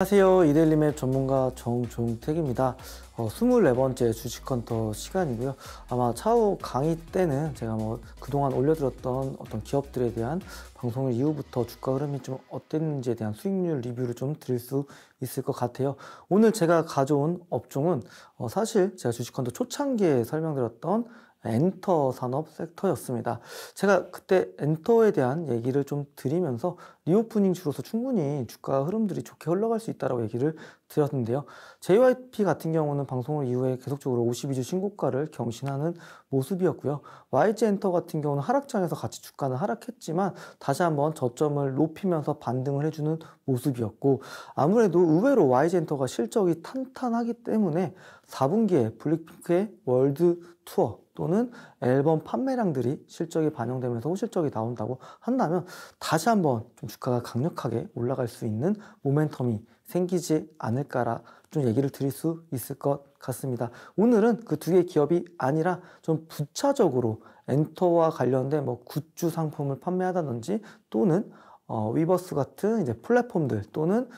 안녕하세요. 이데일리맵 전문가 정종택입니다. 어, 24번째 주식헌터 시간이고요. 아마 차후 강의 때는 제가 뭐 그동안 올려드렸던 어떤 기업들에 대한 방송을 이후부터 주가 흐름이 좀 어땠는지에 대한 수익률 리뷰를 좀 드릴 수 있을 것 같아요. 오늘 제가 가져온 업종은 어, 사실 제가 주식헌터 초창기에 설명드렸던 엔터 산업 섹터였습니다. 제가 그때 엔터에 대한 얘기를 좀 드리면서 리오프닝 주로서 충분히 주가 흐름들이 좋게 흘러갈 수 있다라고 얘기를 드렸는데요. JYP 같은 경우는 방송을 이후에 계속적으로 52주 신고가를 경신하는 모습이었고요. YG 엔터 같은 경우는 하락장에서 같이 주가는 하락했지만 다시 한번 저점을 높이면서 반등을 해주는 모습이었고 아무래도 의외로 YG 엔터가 실적이 탄탄하기 때문에 4분기에 블랙핑크의 월드 투어 또는 앨범 판매량들이 실적이 반영되면서 호실적이 나온다고 한다면 다시 한번 좀 주가가 강력하게 올라갈 수 있는 모멘텀이 생기지 않을까라 좀 얘기를 드릴 수 있을 것 같습니다. 오늘은 그 두 개의 기업이 아니라 좀 부차적으로 엔터와 관련된 뭐 굿즈 상품을 판매하다든지 또는 어, 위버스 같은 이제 플랫폼들 또는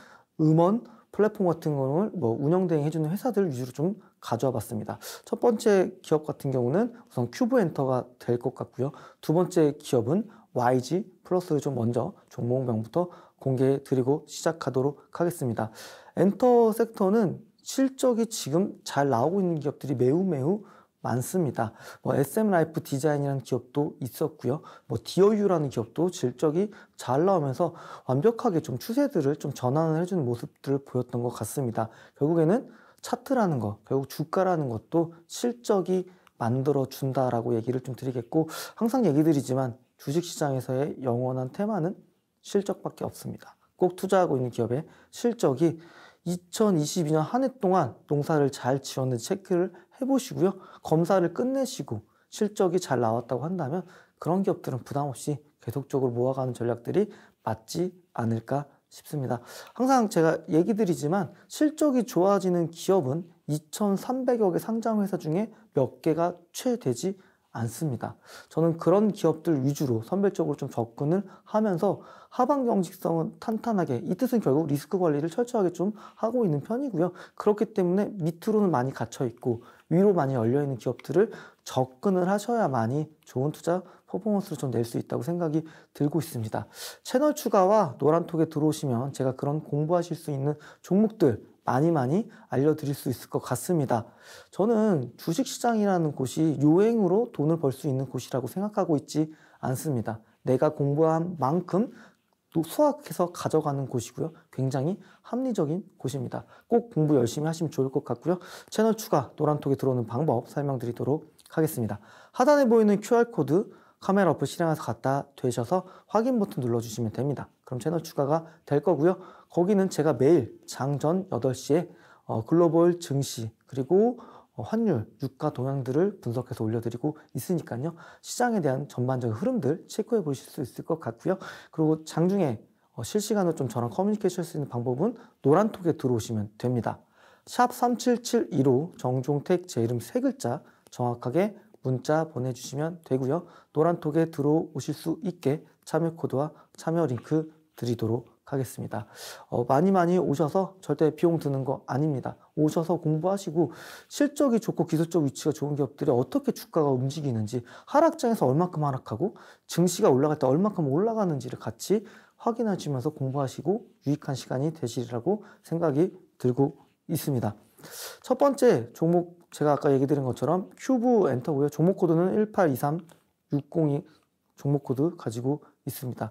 음원 플랫폼 같은 거를 뭐 운영 대행 해주는 회사들 위주로 좀 가져와 봤습니다. 첫 번째 기업 같은 경우는 우선 큐브 엔터가 될 것 같고요. 두 번째 기업은 YG 플러스를 좀 먼저 종목명부터 공개해 드리고 시작하도록 하겠습니다. 엔터 섹터는 실적이 지금 잘 나오고 있는 기업들이 매우 매우 많습니다. 뭐 SM 라이프 디자인이라는 기업도 있었고요. 뭐디어유라는 기업도 실적이 잘 나오면서 완벽하게 좀 추세들을 좀 전환을 해주는 모습들을 보였던 것 같습니다. 결국에는 차트라는 거, 결국 주가라는 것도 실적이 만들어 준다라고 얘기를 좀 드리겠고 항상 얘기 드리지만 주식시장에서의 영원한 테마는 실적밖에 없습니다. 꼭 투자하고 있는 기업의 실적이 2022년 한 해 동안 농사를 잘 지었는지 체크를 해보시고요. 검사를 끝내시고 실적이 잘 나왔다고 한다면 그런 기업들은 부담 없이 계속적으로 모아가는 전략들이 맞지 않을까 싶습니다. 항상 제가 얘기 드리지만 실적이 좋아지는 기업은 2,300억의 상장회사 중에 몇 개가 채 되지 않습니다. 저는 그런 기업들 위주로 선별적으로 좀 접근을 하면서 하반 경직성은 탄탄하게 이 뜻은 결국 리스크 관리를 철저하게 좀 하고 있는 편이고요. 그렇기 때문에 밑으로는 많이 갇혀 있고 위로 많이 열려 있는 기업들을 접근을 하셔야많이 좋은 투자 퍼포먼스를 좀 낼 수 있다고 생각이 들고 있습니다. 채널 추가와 노란톡에 들어오시면 제가 그런 공부하실 수 있는 종목들 많이 많이 알려드릴 수 있을 것 같습니다. 저는 주식시장이라는 곳이 요행으로 돈을 벌 수 있는 곳이라고 생각하고 있지 않습니다. 내가 공부한 만큼 또 수학해서 가져가는 곳이고요. 굉장히 합리적인 곳입니다. 꼭 공부 열심히 하시면 좋을 것 같고요. 채널 추가, 노란톡에 들어오는 방법 설명드리도록 하겠습니다. 하단에 보이는 QR코드 카메라 어플 실행해서 갖다 되셔서 확인 버튼 눌러주시면 됩니다. 그럼 채널 추가가 될 거고요. 거기는 제가 매일 장전 8시에 어, 글로벌 증시 그리고 어, 환율, 유가 동향들을 분석해서 올려드리고 있으니까요. 시장에 대한 전반적인 흐름들 체크해 보실 수 있을 것 같고요. 그리고 장중에 어, 실시간으로 좀 저랑 커뮤니케이션 할 수 있는 방법은 노란톡에 들어오시면 됩니다. 샵 3772로 정종택 제 이름 세 글자 정확하게 문자 보내주시면 되고요. 노란톡에 들어오실 수 있게 참여 코드와 참여 링크 드리도록 하겠습니다. 어, 많이 많이 오셔서 절대 비용 드는 거 아닙니다. 오셔서 공부하시고 실적이 좋고 기술적 위치가 좋은 기업들이 어떻게 주가가 움직이는지 하락장에서 얼마큼 하락하고 증시가 올라갈 때 얼마큼 올라가는지를 같이 확인하시면서 공부하시고 유익한 시간이 되시리라고 생각이 들고 있습니다. 첫 번째 종목 제가 아까 얘기 드린 것처럼 큐브 엔터고요. 종목 코드는 1823602 종목 코드 가지고 있습니다.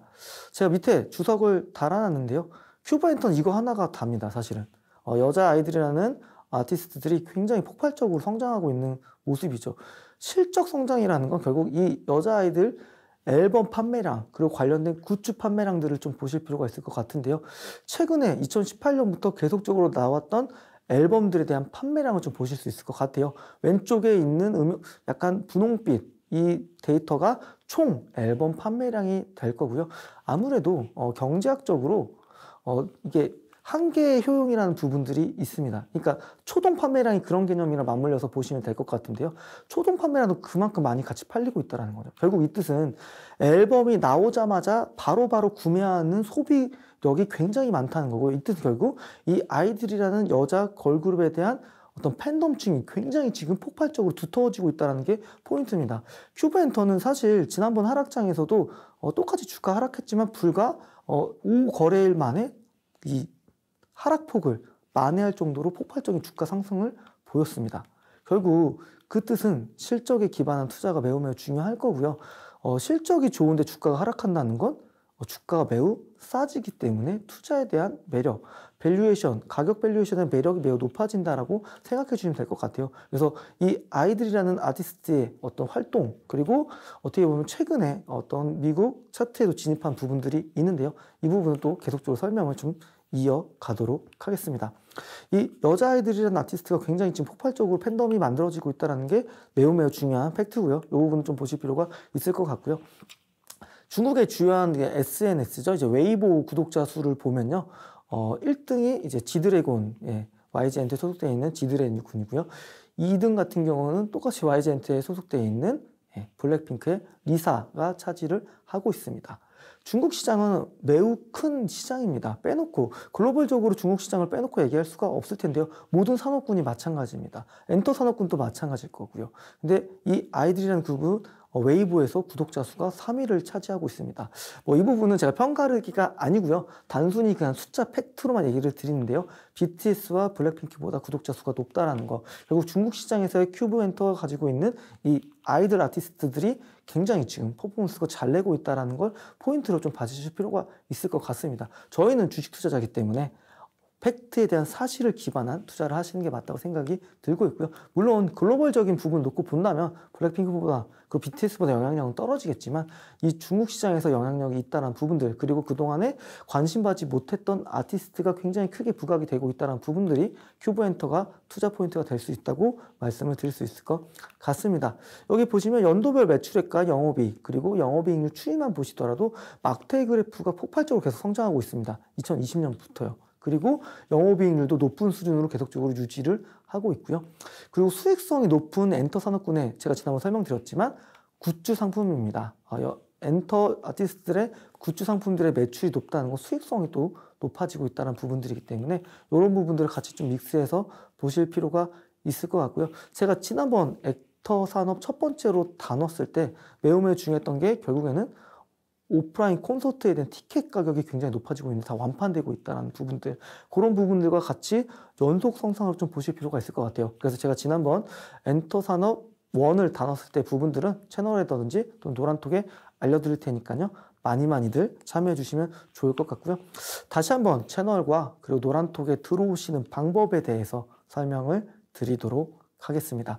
제가 밑에 주석을 달아놨는데요. 큐브 엔턴 이거 하나가 답니다, 사실은. 어, 여자 아이들이라는 아티스트들이 굉장히 폭발적으로 성장하고 있는 모습이죠. 실적 성장이라는 건 결국 이 여자 아이들 앨범 판매량 그리고 관련된 굿즈 판매량들을 좀 보실 필요가 있을 것 같은데요. 최근에 2018년부터 계속적으로 나왔던 앨범들에 대한 판매량을 좀 보실 수 있을 것 같아요. 왼쪽에 있는 음 약간 분홍빛 이 데이터가 총 앨범 판매량이 될 거고요. 아무래도 어, 경제학적으로 어, 이게 한계의 효용이라는 부분들이 있습니다. 그러니까 초동 판매량이 그런 개념이랑 맞물려서 보시면 될 것 같은데요. 초동 판매량도 그만큼 많이 같이 팔리고 있다는 거죠. 결국 이 뜻은 앨범이 나오자마자 바로바로 바로 구매하는 소비력이 굉장히 많다는 거고 이 뜻은 결국 이 아이들이라는 여자 걸그룹에 대한 어떤 팬덤층이 굉장히 지금 폭발적으로 두터워지고 있다는 게 포인트입니다. 큐브엔터는 사실 지난번 하락장에서도 어, 똑같이 주가 하락했지만 불과 어, 5거래일 만에 이 하락폭을 만회할 정도로 폭발적인 주가 상승을 보였습니다. 결국 그 뜻은 실적에 기반한 투자가 매우 매우 중요할 거고요. 어, 실적이 좋은데 주가가 하락한다는 건 어, 주가가 매우 싸지기 때문에 투자에 대한 매력, 밸류에이션, 가격 밸류에이션의 매력이 매우 높아진다라고 생각해 주시면 될 것 같아요. 그래서 이 아이들이라는 아티스트의 어떤 활동, 그리고 어떻게 보면 최근에 어떤 미국 차트에도 진입한 부분들이 있는데요. 이 부분은 또 계속적으로 설명을 좀 이어가도록 하겠습니다. 이 여자아이들이라는 아티스트가 굉장히 지금 폭발적으로 팬덤이 만들어지고 있다는 게 매우 매우 중요한 팩트고요. 이 부분은 좀 보실 필요가 있을 것 같고요. 중국의 주요한 SNS죠. 이제 웨이보 구독자 수를 보면요. 어, 1등이 이제 지드래곤, 예, YG엔트에 소속되어 있는 지드래곤 군이고요. 2등 같은 경우는 똑같이 YG엔트에 소속되어 있는 예, 블랙핑크의 리사가 차지를 하고 있습니다. 중국 시장은 매우 큰 시장입니다. 빼놓고 글로벌적으로 중국 시장을 빼놓고 얘기할 수가 없을 텐데요. 모든 산업군이 마찬가지입니다. 엔터 산업군도 마찬가지일 거고요. 근데 이 아이들이라는 그룹은 어, 웨이브에서 구독자 수가 3위를 차지하고 있습니다. 뭐 이 부분은 제가 평가르기가 아니고요. 단순히 그냥 숫자 팩트로만 얘기를 드리는데요. BTS와 블랙핑크보다 구독자 수가 높다라는 거. 그리고 중국 시장에서의 큐브 엔터가 가지고 있는 이 아이들 아티스트들이 굉장히 지금 퍼포먼스가 잘 내고 있다는걸 포인트로 좀 봐주실 필요가 있을 것 같습니다. 저희는 주식 투자자기 때문에 팩트에 대한 사실을 기반한 투자를 하시는 게 맞다고 생각이 들고 있고요. 물론 글로벌적인 부분 놓고 본다면 블랙핑크보다 그 BTS보다 영향력은 떨어지겠지만 이 중국 시장에서 영향력이 있다는 부분들 그리고 그동안에 관심받지 못했던 아티스트가 굉장히 크게 부각이 되고 있다는 부분들이 큐브엔터가 투자 포인트가 될 수 있다고 말씀을 드릴 수 있을 것 같습니다. 여기 보시면 연도별 매출액과 영업이익 그리고 영업이익률 추이만 보시더라도 막태 그래프가 폭발적으로 계속 성장하고 있습니다. 2020년부터요. 그리고 영업 이익률도 높은 수준으로 계속적으로 유지를 하고 있고요. 그리고 수익성이 높은 엔터 산업군에 제가 지난번 설명드렸지만 굿즈 상품입니다. 어, 엔터 아티스트들의 굿즈 상품들의 매출이 높다는 건 수익성이 또 높아지고 있다는 부분들이기 때문에 이런 부분들을 같이 좀 믹스해서 보실 필요가 있을 것 같고요. 제가 지난번 엔터 산업 첫 번째로 다뤘을 때 매우 매우 중요했던 게 결국에는 오프라인 콘서트에 대한 티켓 가격이 굉장히 높아지고 있는데 다 완판되고 있다는 부분들 그런 부분들과 같이 연속 성상을좀 보실 필요가 있을 것 같아요. 그래서 제가 지난번 엔터 산업 원을 다넣었을때 부분들은 채널에다든지 또 노란톡에 알려드릴 테니까요. 많이 많이들 참여해 주시면 좋을 것 같고요. 다시 한번 채널과 그리고 노란톡에 들어오시는 방법에 대해서 설명을 드리도록 하겠습니다.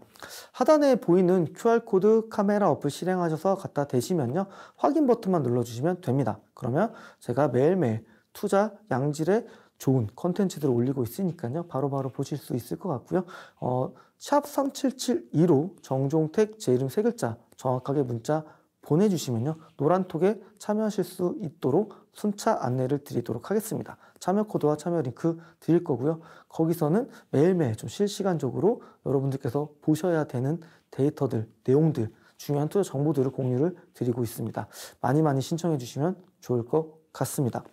하단에 보이는 QR코드 카메라 어플 실행하셔서 갖다 대시면요. 확인 버튼만 눌러주시면 됩니다. 그러면 제가 매일매일 투자 양질의 좋은 컨텐츠들을 올리고 있으니까요. 바로바로 바로 보실 수 있을 것 같고요. 어, 샵 3772로 정종택 제 이름 세 글자 정확하게 문자 보내주시면요. 노란톡에 참여하실 수 있도록 순차 안내를 드리도록 하겠습니다. 참여 코드와 참여 링크 드릴 거고요. 거기서는 매일매일 좀 실시간적으로 여러분들께서 보셔야 되는 데이터들, 내용들, 중요한 투자 정보들을 공유를 드리고 있습니다. 많이 많이 신청해 주시면 좋을 것 같습니다.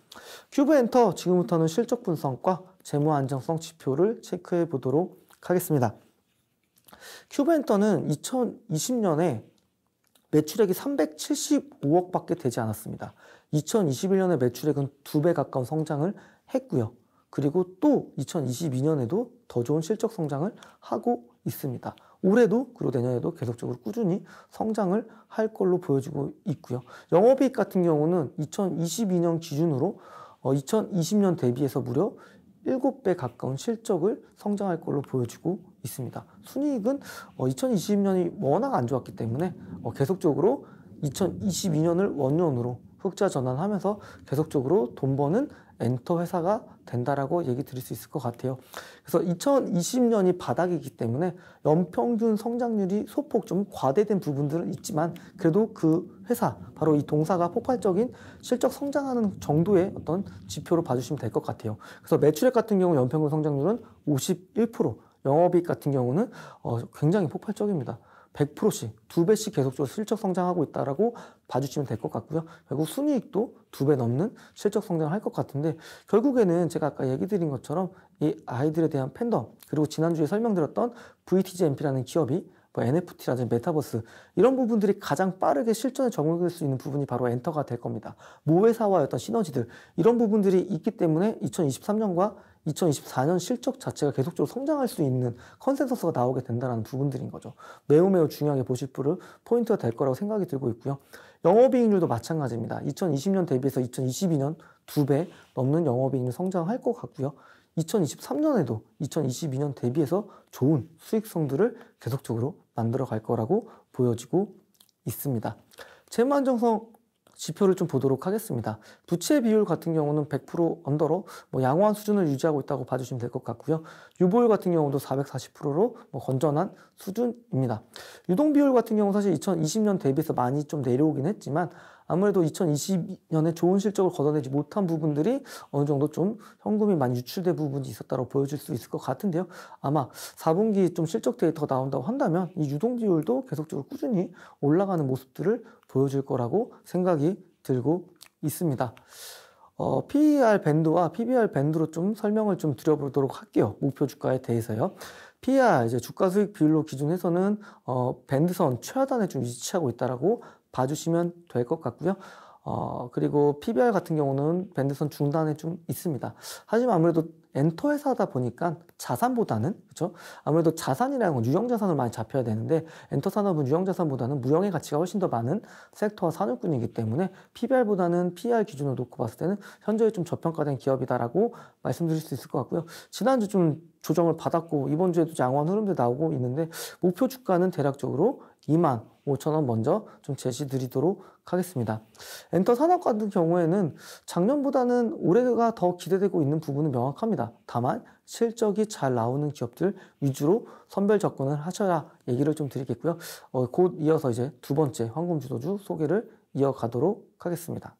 큐브 엔터 지금부터는 실적 분석과 재무 안정성 지표를 체크해 보도록 하겠습니다. 큐브 엔터는 2020년에 매출액이 375억밖에 되지 않았습니다. 2 0 2 1년에 매출액은 두 배 가까운 성장을 했고요. 그리고 또 2022년에도 더 좋은 실적 성장을 하고 있습니다. 올해도 그리고 내년에도 계속적으로 꾸준히 성장을 할 걸로 보여지고 있고요. 영업이익 같은 경우는 2022년 기준으로 2020년 어, 대비해서 무려 7배 가까운 실적을 성장할 걸로 보여지고 있습니다. 순이익은 2020년이 어, 워낙 안 좋았기 때문에 어, 계속적으로 2022년을 원년으로 흑자 전환하면서 계속적으로 돈 버는 엔터 회사가 된다라고 얘기 드릴 수 있을 것 같아요. 그래서 2020년이 바닥이기 때문에 연평균 성장률이 소폭 좀 과대된 부분들은 있지만 그래도 그 회사 바로 이 동사가 폭발적인 실적 성장하는 정도의 어떤 지표로 봐주시면 될 것 같아요. 그래서 매출액 같은 경우 연평균 성장률은 51%, 영업이익 같은 경우는 어, 굉장히 폭발적입니다. 100%씩 두 배씩 계속적으로 실적 성장하고 있다라고 봐주시면 될 것 같고요. 결국 순이익도 두 배 넘는 실적 성장을 할 것 같은데 결국에는 제가 아까 얘기 드린 것처럼 이 아이들에 대한 팬덤 그리고 지난주에 설명드렸던 VTGMP라는 기업이 뭐 NFT라든지 메타버스 이런 부분들이 가장 빠르게 실전에 적용될 수 있는 부분이 바로 엔터가 될 겁니다. 모회사와 어떤 시너지들 이런 부분들이 있기 때문에 2023년과 2024년 실적 자체가 계속적으로 성장할 수 있는 컨센서스가 나오게 된다는 부분들인 거죠. 매우 매우 중요하게 보실 분을 포인트가 될 거라고 생각이 들고 있고요. 영업이익률도 마찬가지입니다. 2020년 대비해서 2022년 두 배 넘는 영업이익률 성장할 것 같고요. 2023년에도 2022년 대비해서 좋은 수익성들을 계속적으로 만들어 갈 거라고 보여지고 있습니다. 재무안정성 지표를 좀 보도록 하겠습니다. 부채 비율 같은 경우는 100% 언더로 뭐 양호한 수준을 유지하고 있다고 봐주시면 될 것 같고요. 유보율 같은 경우도 440%로 뭐 건전한 수준입니다. 유동 비율 같은 경우 사실 2020년 대비해서 많이 좀 내려오긴 했지만 아무래도 2020년에 좋은 실적을 걷어내지 못한 부분들이 어느 정도 좀 현금이 많이 유출된 부분이 있었다고 보여질 수 있을 것 같은데요. 아마 4분기 좀 실적 데이터가 나온다고 한다면 이 유동 비율도 계속적으로 꾸준히 올라가는 모습들을 보여줄 거라고 생각이 들고 있습니다. 어, PER 밴드와 PBR 밴드로 좀 설명을 좀 드려보도록 할게요. 목표 주가에 대해서요. PER 이제 주가 수익 비율로 기준해서는 어, 밴드선 최하단에 좀 위치하고 있다라고 봐주시면 될 것 같고요. 어, 그리고 PBR 같은 경우는 밴드선 중단에 좀 있습니다. 하지만 아무래도 엔터 회사다 보니까 자산보다는 그렇죠? 아무래도 자산이라는 건 유형 자산을 많이 잡혀야 되는데 엔터 산업은 유형 자산보다는 무형의 가치가 훨씬 더 많은 섹터와 산업군이기 때문에 PBR보다는 p e r 기준으로 놓고 봤을 때는 현저히 좀 저평가된 기업이다라고 말씀드릴 수 있을 것 같고요. 지난주 좀 조정을 받았고 이번 주에도 양호한 흐름도 나오고 있는데 목표 주가는 대략적으로 2만 5천원 먼저 좀 제시 드리도록 하겠습니다. 엔터 산업 같은 경우에는 작년보다는 올해가 더 기대되고 있는 부분은 명확합니다. 다만 실적이 잘 나오는 기업들 위주로 선별 접근을 하셔야 얘기를 좀 드리겠고요. 어, 곧 이어서 이제 두 번째 황금 주도주 소개를 이어가도록 하겠습니다.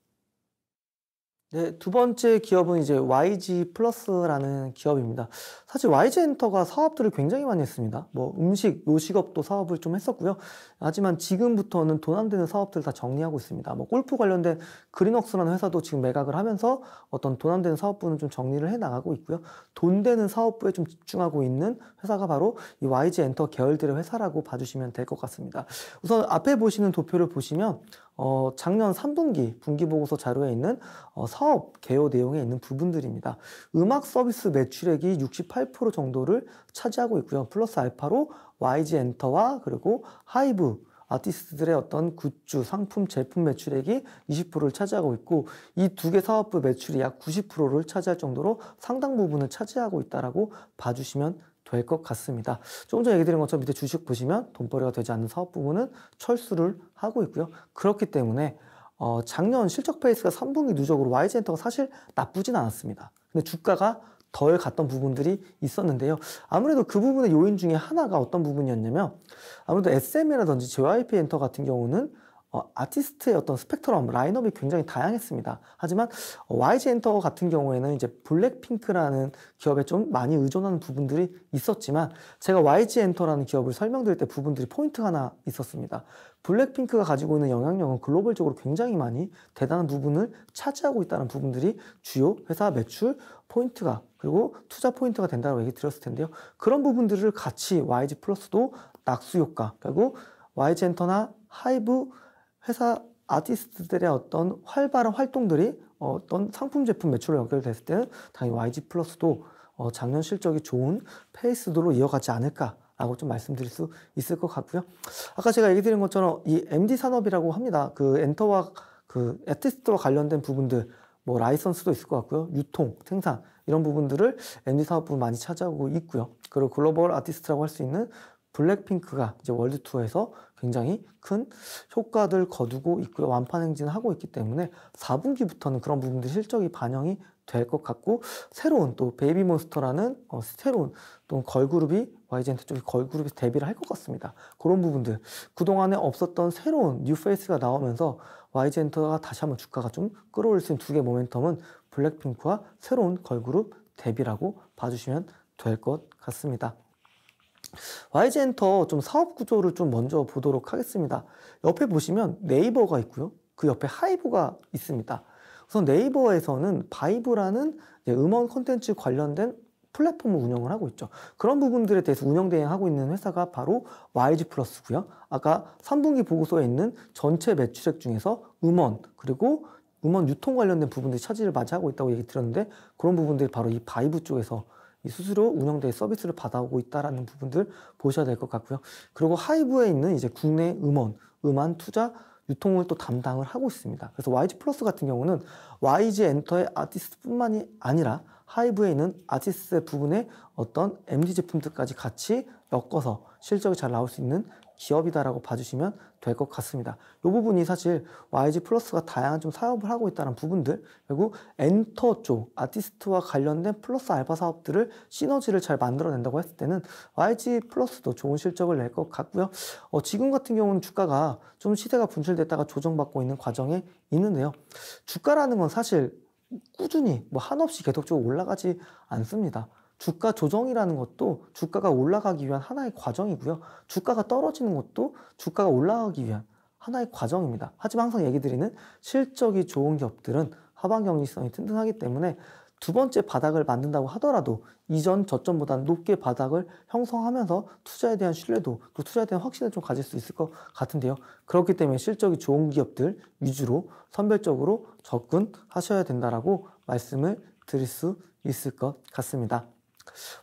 네, 두 번째 기업은 이제 YG 플러스라는 기업입니다. 사실 YG 엔터가 사업들을 굉장히 많이 했습니다. 뭐 음식, 요식업도 사업을 좀 했었고요. 하지만 지금부터는 돈 안 되는 사업들 을다 정리하고 있습니다. 뭐 골프 관련된 그린웍스라는 회사도 지금 매각을 하면서 어떤 돈 안 되는 사업부는 좀 정리를 해 나가고 있고요. 돈 되는 사업부에 좀 집중하고 있는 회사가 바로 이 YG 엔터 계열들의 회사라고 봐주시면 될 것 같습니다. 우선 앞에 보시는 도표를 보시면 어, 작년 3분기 분기보고서 자료에 있는 어, 사업 개요 내용에 있는 부분들입니다. 음악 서비스 매출액이 68% 정도를 차지하고 있고요. 플러스 알파로 YG 엔터와 그리고 하이브 아티스트들의 어떤 굿즈, 상품, 제품 매출액이 20%를 차지하고 있고 이 두 개 사업부 매출이 약 90%를 차지할 정도로 상당 부분을 차지하고 있다라고 봐주시면 될것 같습니다. 조금 전에 얘기 드린 것처럼 밑에 주식 보시면 돈벌이가 되지 않는 사업 부분은 철수를 하고 있고요. 그렇기 때문에 어, 작년 실적 페이스가 3분기 누적으로 YG엔터가 사실 나쁘진 않았습니다. 근데 주가가 덜 갔던 부분들이 있었는데요. 아무래도 그 부분의 요인 중에 하나가 어떤 부분이었냐면 아무래도 SM이라든지 JYP 엔터 같은 경우는 어, 아티스트의 어떤 스펙트럼, 라인업이 굉장히 다양했습니다. 하지만 어, YG 엔터 같은 경우에는 이제 블랙핑크라는 기업에 좀 많이 의존하는 부분들이 있었지만 제가 YG 엔터라는 기업을 설명드릴 때 부분들이 포인트가 하나 있었습니다. 블랙핑크가 가지고 있는 영향력은 글로벌적으로 굉장히 많이 대단한 부분을 차지하고 있다는 부분들이 주요 회사 매출 포인트가 그리고 투자 포인트가 된다고 얘기 드렸을 텐데요. 그런 부분들을 같이 YG 플러스도 낙수 효과, 그리고 YG 엔터나 하이브 회사 아티스트들의 어떤 활발한 활동들이 어떤 상품 제품 매출로 연결됐을 때는 당연히 YG 플러스도 어, 작년 실적이 좋은 페이스도로 이어가지 않을까라고 좀 말씀드릴 수 있을 것 같고요. 아까 제가 얘기 드린 것처럼 이 MD 산업이라고 합니다. 그 엔터와 그 아티스트와 관련된 부분들 뭐 라이선스도 있을 것 같고요. 유통, 생산 이런 부분들을 MD 산업부 많이 차지하고 있고요. 그리고 글로벌 아티스트라고 할 수 있는 블랙핑크가 이제 월드 투어에서 굉장히 큰 효과들 거두고 있고요. 완판 행진을 하고 있기 때문에 4분기부터는 그런 부분들 실적이 반영이 될 것 같고 새로운 또 베이비몬스터라는 어, 새로운 또 걸그룹이 YGNT 쪽이 걸그룹에서 데뷔를 할 것 같습니다. 그런 부분들 그동안에 없었던 새로운 뉴페이스가 나오면서 YGNT가 다시 한번 주가가 좀 끌어올릴 수 있는 두 개의 모멘텀은 블랙핑크와 새로운 걸그룹 데뷔라고 봐주시면 될 것 같습니다. YG엔터 좀 사업 구조를 좀 먼저 보도록 하겠습니다. 옆에 보시면 네이버가 있고요. 그 옆에 하이브가 있습니다. 우선 네이버에서는 바이브라는 음원 콘텐츠 관련된 플랫폼을 운영을 하고 있죠. 그런 부분들에 대해서 운영 대행하고 있는 회사가 바로 YG 플러스고요. 아까 3분기 보고서에 있는 전체 매출액 중에서 음원 그리고 음원 유통 관련된 부분들이 차지를 맞이하고 있다고 얘기 드렸는데 그런 부분들이 바로 이 바이브 쪽에서 스스로 운영된 서비스를 받아오고 있다라는 부분들 보셔야 될 것 같고요. 그리고 하이브에 있는 이제 국내 음원, 음원 투자 유통을 또 담당을 하고 있습니다. 그래서 YG 플러스 같은 경우는 YG 엔터의 아티스트뿐만이 아니라 하이브에 있는 아티스트 부분에 어떤 MD 제품들까지 같이 엮어서 실적이 잘 나올 수 있는 기업이다라고 봐주시면 될 것 같습니다. 이 부분이 사실 YG 플러스가 다양한 좀 사업을 하고 있다는 부분들 그리고 엔터 쪽 아티스트와 관련된 플러스 알바 사업들을 시너지를 잘 만들어낸다고 했을 때는 YG 플러스도 좋은 실적을 낼 것 같고요. 어, 지금 같은 경우는 주가가 좀 시세가 분출됐다가 조정받고 있는 과정에 있는데요. 주가라는 건 사실 꾸준히 뭐 한없이 계속적으로 올라가지 않습니다. 주가 조정이라는 것도 주가가 올라가기 위한 하나의 과정이고요. 주가가 떨어지는 것도 주가가 올라가기 위한 하나의 과정입니다. 하지만 항상 얘기 드리는 실적이 좋은 기업들은 하반 경기성이 튼튼하기 때문에 두 번째 바닥을 만든다고 하더라도 이전 저점보다 높게 바닥을 형성하면서 투자에 대한 신뢰도 그 투자에 대한 확신을 좀 가질 수 있을 것 같은데요. 그렇기 때문에 실적이 좋은 기업들 위주로 선별적으로 접근하셔야 된다라고 말씀을 드릴 수 있을 것 같습니다.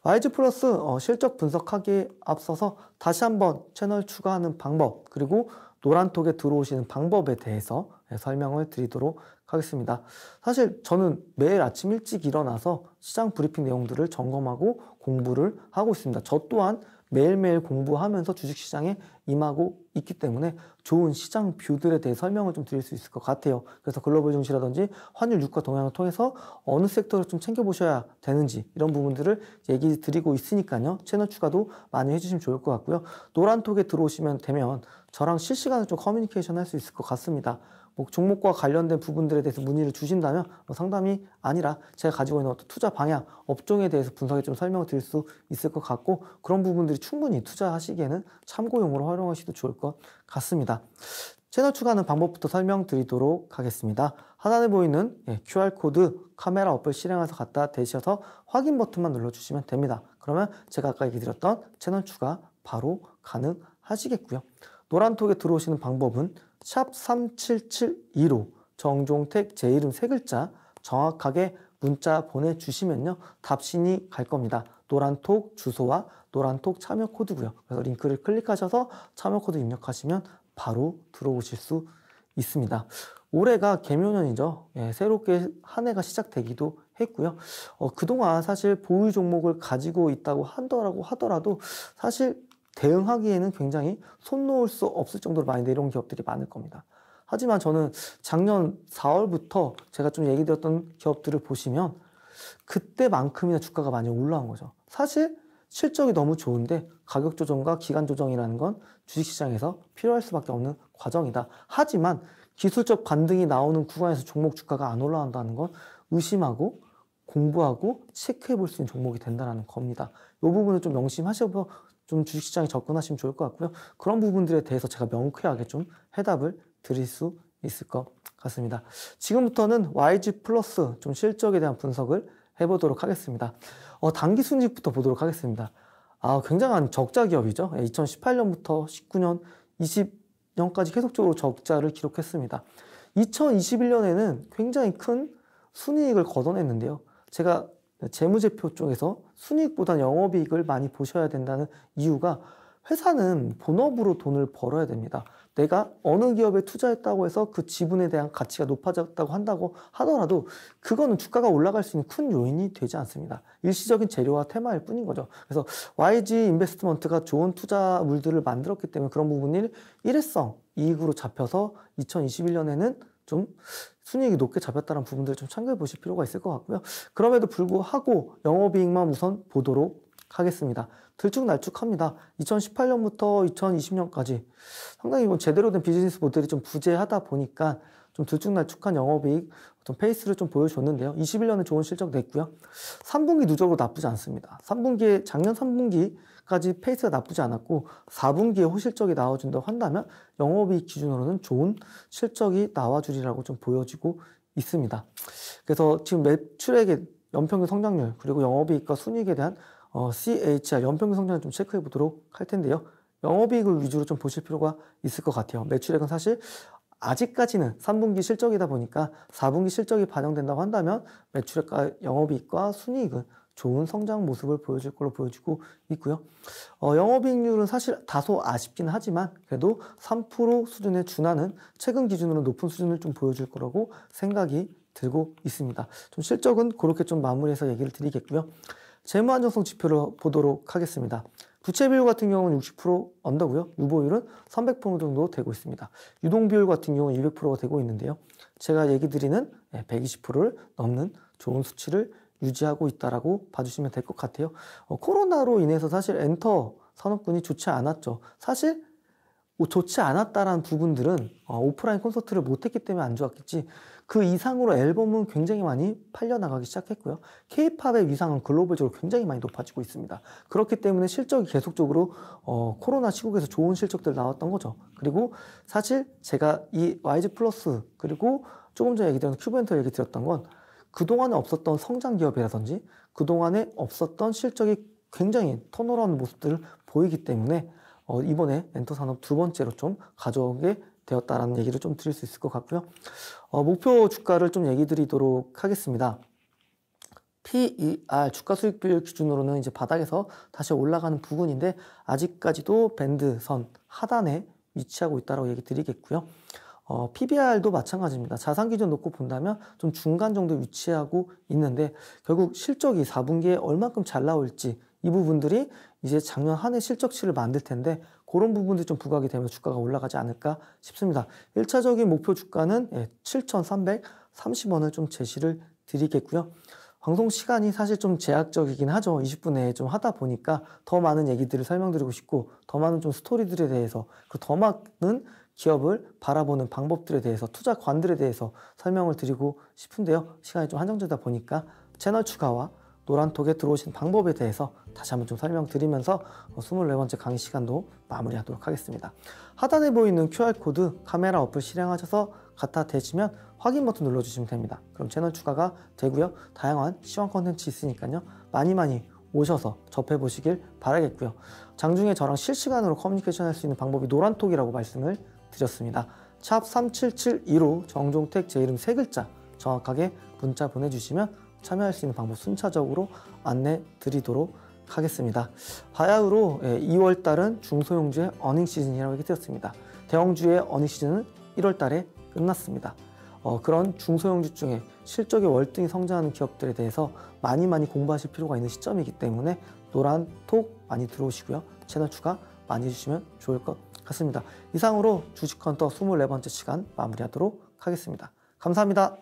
YG 플러스 어, 실적 분석하기에 앞서서 다시 한번 채널 추가하는 방법 그리고 노란톡에 들어오시는 방법에 대해서 예, 설명을 드리도록 하겠습니다. 사실 저는 매일 아침 일찍 일어나서 시장 브리핑 내용들을 점검하고 공부를 하고 있습니다. 저 또한 매일매일 공부하면서 주식시장에 임하고 있기 때문에 좋은 시장 뷰들에 대해 설명을 좀 드릴 수 있을 것 같아요. 그래서 글로벌 증시라든지 환율 유가 동향을 통해서 어느 섹터를 좀 챙겨보셔야 되는지 이런 부분들을 얘기 드리고 있으니까요. 채널 추가도 많이 해주시면 좋을 것 같고요. 노란톡에 들어오시면 되면 저랑 실시간으로 좀 커뮤니케이션 할 수 있을 것 같습니다. 뭐 종목과 관련된 부분들에 대해서 문의를 주신다면 뭐 상담이 아니라 제가 가지고 있는 어떤 투자 방향, 업종에 대해서 분석에 좀 설명을 드릴 수 있을 것 같고 그런 부분들이 충분히 투자하시기에는 참고용으로 활용하셔도 좋을 것 같습니다. 채널 추가하는 방법부터 설명드리도록 하겠습니다. 하단에 보이는 예, QR코드 카메라 어플 실행해서 갖다 대셔서 확인 버튼만 눌러주시면 됩니다. 그러면 제가 아까 얘기 드렸던 채널 추가 바로 가능하시겠고요. 노란톡에 들어오시는 방법은 샵 3772로 정종택 제 이름 세 글자 정확하게 문자 보내주시면요. 답신이 갈 겁니다. 노란톡 주소와 노란톡 참여 코드고요. 그래서 링크를 클릭하셔서 참여 코드 입력하시면 바로 들어오실 수 있습니다. 올해가 개묘년이죠. 예, 새롭게 한 해가 시작되기도 했고요. 어, 그동안 사실 보유 종목을 가지고 있다고 한다고 하더라도 사실 대응하기에는 굉장히 손 놓을 수 없을 정도로 많이 내려온 기업들이 많을 겁니다. 하지만 저는 작년 4월부터 제가 좀 얘기 드렸던 기업들을 보시면 그때만큼이나 주가가 많이 올라온 거죠. 사실 실적이 너무 좋은데 가격 조정과 기간 조정이라는 건 주식시장에서 필요할 수밖에 없는 과정이다. 하지만 기술적 반등이 나오는 구간에서 종목 주가가 안올라온다는건 의심하고 공부하고 체크해 볼 수 있는 종목이 된다는 겁니다. 이 부분을 좀 명심하셔서 좀 주식시장에 접근하시면 좋을 것 같고요. 그런 부분들에 대해서 제가 명쾌하게 좀 해답을 드릴 수 있을 것 같습니다. 지금부터는 YG 플러스 좀 실적에 대한 분석을 해보도록 하겠습니다. 어, 단기 순이익부터 보도록 하겠습니다. 아, 굉장한 적자 기업이죠. 2018년부터 예, 19년, 20년까지 계속적으로 적자를 기록했습니다. 2021년에는 굉장히 큰 순이익을 걷어냈는데요. 제가 재무제표 쪽에서 순익보단 영업이익을 많이 보셔야 된다는 이유가 회사는 본업으로 돈을 벌어야 됩니다. 내가 어느 기업에 투자했다고 해서 그 지분에 대한 가치가 높아졌다고 한다고 하더라도 그거는 주가가 올라갈 수 있는 큰 요인이 되지 않습니다. 일시적인 재료와 테마일 뿐인 거죠. 그래서 YG 인베스트먼트가 좋은 투자물들을 만들었기 때문에 그런 부분이 일회성 이익으로 잡혀서 2021년에는 좀 순이익이 높게 잡혔다는 부분들을 좀 참고해 보실 필요가 있을 것 같고요. 그럼에도 불구하고 영업이익만 우선 보도록 하겠습니다. 들쭉날쭉합니다. 2018년부터 2020년까지 상당히 이건 제대로 된 비즈니스 모델이 좀 부재하다 보니까 좀 들쭉날쭉한 영업이익 좀 페이스를 좀 보여줬는데요. 21년에 좋은 실적 냈고요. 3분기 누적으로 나쁘지 않습니다. 3분기에 작년 3분기까지 페이스가 나쁘지 않았고 4분기에 호실적이 나와준다고 한다면 영업이익 기준으로는 좋은 실적이 나와주리라고 좀 보여지고 있습니다. 그래서 지금 매출액의 연평균 성장률 그리고 영업이익과 순이익에 대한 어, CHR 연평균 성장을 좀 체크해 보도록 할 텐데요. 영업이익을 위주로 좀 보실 필요가 있을 것 같아요. 매출액은 사실 아직까지는 3분기 실적이다 보니까 4분기 실적이 반영된다고 한다면 매출액과 영업이익과 순이익은 좋은 성장 모습을 보여줄 걸로 보여지고 있고요. 어, 영업이익률은 사실 다소 아쉽긴 하지만 그래도 3% 수준에 준하는 최근 기준으로 높은 수준을 좀 보여줄 거라고 생각이 들고 있습니다. 좀 실적은 그렇게 좀 마무리해서 얘기를 드리겠고요. 재무 안정성 지표를 보도록 하겠습니다. 부채 비율 같은 경우는 60% 언더고요. 유보율은 300% 정도 되고 있습니다. 유동 비율 같은 경우는 200%가 되고 있는데요. 제가 얘기 드리는 120%를 예, 넘는 좋은 수치를 유지하고 있다라고 봐주시면 될 것 같아요. 어, 코로나로 인해서 사실 엔터 산업군이 좋지 않았죠. 사실 좋지 않았다라는 부분들은 어, 오프라인 콘서트를 못했기 때문에 안 좋았겠지. 그 이상으로 앨범은 굉장히 많이 팔려나가기 시작했고요. 케이팝의 위상은 글로벌적으로 굉장히 많이 높아지고 있습니다. 그렇기 때문에 실적이 계속적으로 어, 코로나 시국에서 좋은 실적들 나왔던 거죠. 그리고 사실 제가 이 YG 플러스 그리고 조금 전에 얘기 드렸던 큐브엔터 얘기 드렸던 건 그동안에 없었던 성장 기업이라든지 그동안에 없었던 실적이 굉장히 터널라운 모습들을 보이기 때문에 어, 이번에 엔터 산업 두 번째로 좀가져온게 되었다라는 얘기를 좀 드릴 수 있을 것 같고요. 어, 목표 주가를 좀 얘기 드리도록 하겠습니다. PER 주가 수익 비율 기준으로는 이제 바닥에서 다시 올라가는 부분인데 아직까지도 밴드선 하단에 위치하고 있다고 얘기 드리겠고요. 어, PBR도 마찬가지입니다. 자산 기준 놓고 본다면 좀 중간 정도 위치하고 있는데 결국 실적이 4분기에 얼만큼 잘 나올지 이 부분들이 이제 작년 한해 실적치를 만들 텐데 그런 부분들이 좀 부각이 되면 주가가 올라가지 않을까 싶습니다. 1차적인 목표 주가는 7,330원을 예, 좀 제시를 드리겠고요. 방송 시간이 사실 좀 제약적이긴 하죠. 20분에 내좀 하다 보니까 더 많은 얘기들을 설명드리고 싶고 더 많은 좀 스토리들에 대해서 그 더 많은 기업을 바라보는 방법들에 대해서 투자관들에 대해서 설명을 드리고 싶은데요. 시간이 좀 한정되다 보니까 채널 추가와 노란톡에 들어오신 방법에 대해서 다시 한번 좀 설명드리면서 24번째 어, 강의 시간도 마무리하도록 하겠습니다. 하단에 보이는 QR코드 카메라 어플 실행하셔서 갖다 대시면 확인 버튼 눌러주시면 됩니다. 그럼 채널 추가가 되고요. 다양한 시황 컨텐츠 있으니까요. 많이 많이 오셔서 접해보시길 바라겠고요. 장중에 저랑 실시간으로 커뮤니케이션 할 수 있는 방법이 노란톡이라고 말씀을 드렸습니다. 샵 3772로 정종택 제 이름 세 글자 정확하게 문자 보내주시면 참여할 수 있는 방법 순차적으로 안내 드리도록 하겠습니다. 바야흐로 2월 예, 달은 중소형주의 어닝 시즌이라고 이렇게 되었습니다. 대형주의 어닝 시즌은 1월 달에 끝났습니다. 어, 그런 중소형주 중에 실적이 월등히 성장하는 기업들에 대해서 많이 많이 공부하실 필요가 있는 시점이기 때문에 노란 톡 많이 들어오시고요. 채널 추가 많이 해주시면 좋을 것 같습니다. 이상으로 주식헌터 24번째 시간 마무리하도록 하겠습니다. 감사합니다.